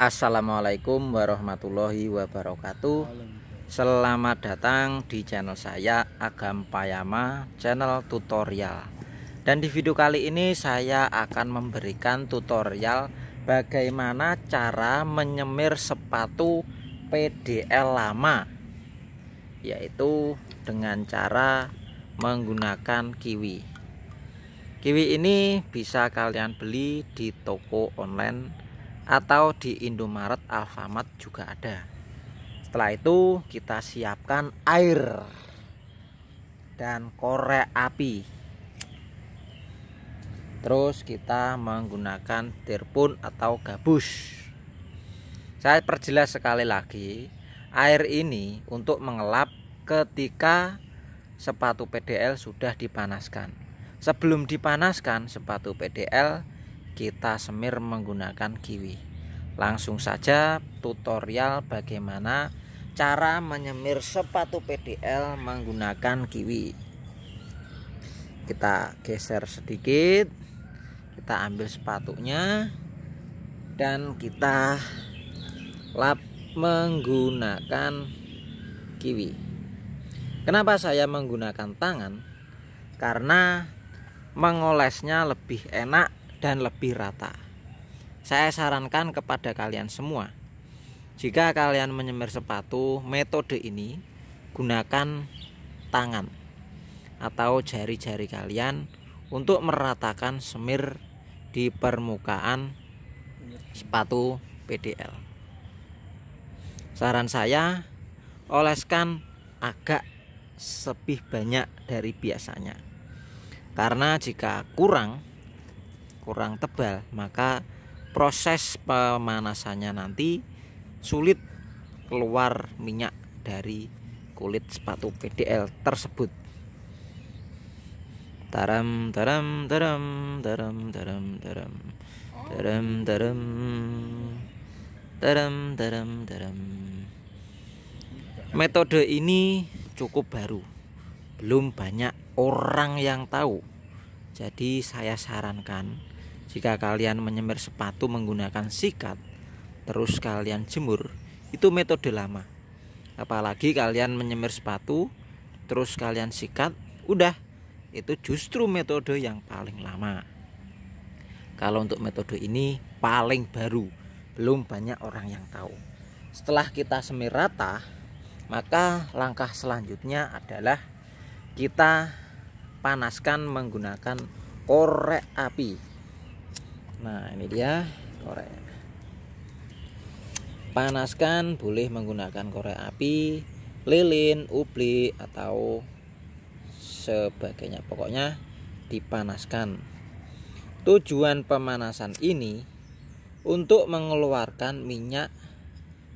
Assalamualaikum warahmatullahi wabarakatuh Selamat datang di channel saya Agam Payama channel tutorial Dan di video kali ini saya akan memberikan tutorial Bagaimana cara menyemir sepatu PDL lama Yaitu dengan cara menggunakan kiwi Kiwi ini bisa kalian beli di toko online atau di Indomaret Alfamart juga ada setelah itu kita siapkan air dan korek api terus kita menggunakan tirpun atau gabus saya perjelas sekali lagi air ini untuk mengelap ketika sepatu PDL sudah dipanaskan sebelum dipanaskan sepatu PDL kita semir menggunakan kiwi langsung saja tutorial bagaimana cara menyemir sepatu PDL menggunakan kiwi kita geser sedikit kita ambil sepatunya dan kita lap menggunakan kiwi kenapa saya menggunakan tangan karena mengolesnya lebih enak dan lebih rata. Saya sarankan kepada kalian semua, jika kalian menyemir sepatu, metode ini gunakan tangan atau jari-jari kalian untuk meratakan semir di permukaan sepatu PDL. Saran saya, oleskan agak lebih banyak dari biasanya. Karena jika kurang, kurang tebal maka proses pemanasannya nanti sulit keluar minyak dari kulit sepatu PDL tersebut taram taram taram taram taram taram taram taram taram taram taram metode ini cukup baru belum banyak orang yang tahu jadi saya sarankan jika kalian menyemir sepatu menggunakan sikat, terus kalian jemur, itu metode lama. Apalagi kalian menyemir sepatu, terus kalian sikat, udah, itu justru metode yang paling lama. Kalau untuk metode ini paling baru, belum banyak orang yang tahu. Setelah kita semir rata, maka langkah selanjutnya adalah kita panaskan menggunakan korek api Nah ini dia korek Panaskan boleh menggunakan korek api Lilin, ubli atau sebagainya Pokoknya dipanaskan Tujuan pemanasan ini Untuk mengeluarkan minyak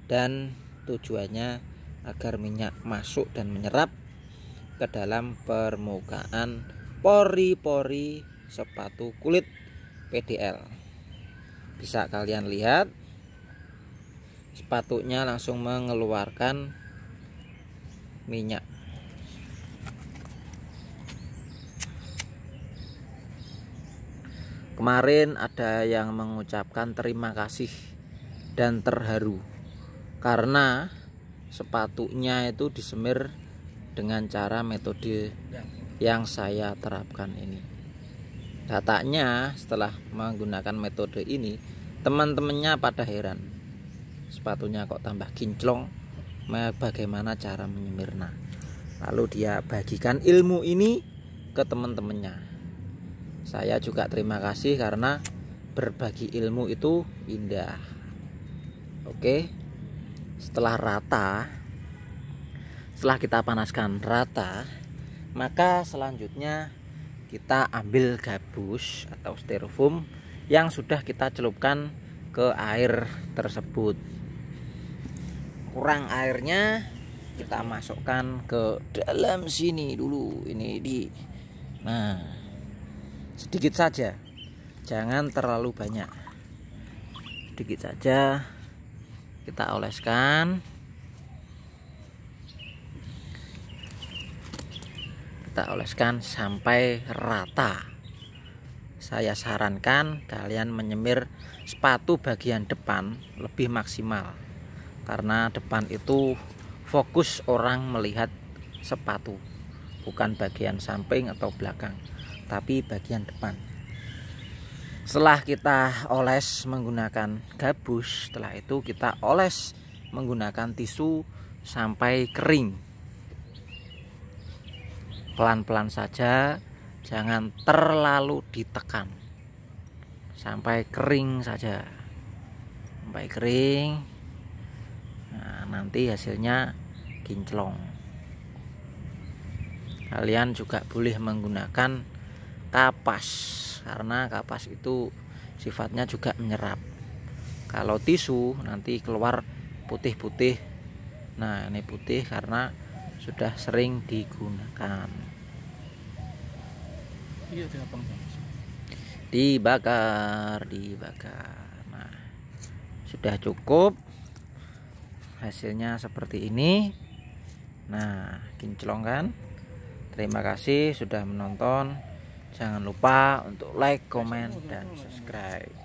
Dan tujuannya agar minyak masuk dan menyerap ke dalam permukaan pori-pori sepatu kulit PDL bisa kalian lihat sepatunya langsung mengeluarkan minyak kemarin ada yang mengucapkan terima kasih dan terharu karena sepatunya itu disemir dengan cara metode yang saya terapkan ini datanya setelah menggunakan metode ini teman-temannya pada heran sepatunya kok tambah kinclong bagaimana cara menyemirna lalu dia bagikan ilmu ini ke teman-temannya saya juga terima kasih karena berbagi ilmu itu indah oke setelah rata setelah kita panaskan rata maka selanjutnya kita ambil gabus atau styrofoam yang sudah kita celupkan ke air tersebut kurang airnya kita masukkan ke dalam sini dulu ini di nah sedikit saja jangan terlalu banyak sedikit saja kita oleskan kita oleskan sampai rata saya sarankan kalian menyemir sepatu bagian depan lebih maksimal karena depan itu fokus orang melihat sepatu bukan bagian samping atau belakang tapi bagian depan setelah kita oles menggunakan gabus setelah itu kita oles menggunakan tisu sampai kering pelan-pelan saja jangan terlalu ditekan sampai kering saja sampai kering nah, nanti hasilnya kinclong kalian juga boleh menggunakan kapas karena kapas itu sifatnya juga menyerap kalau tisu nanti keluar putih-putih nah ini putih karena sudah sering digunakan iya, dibakar dibakar nah sudah cukup hasilnya seperti ini nah kinclong kan terima kasih sudah menonton jangan lupa untuk like, comment, dan subscribe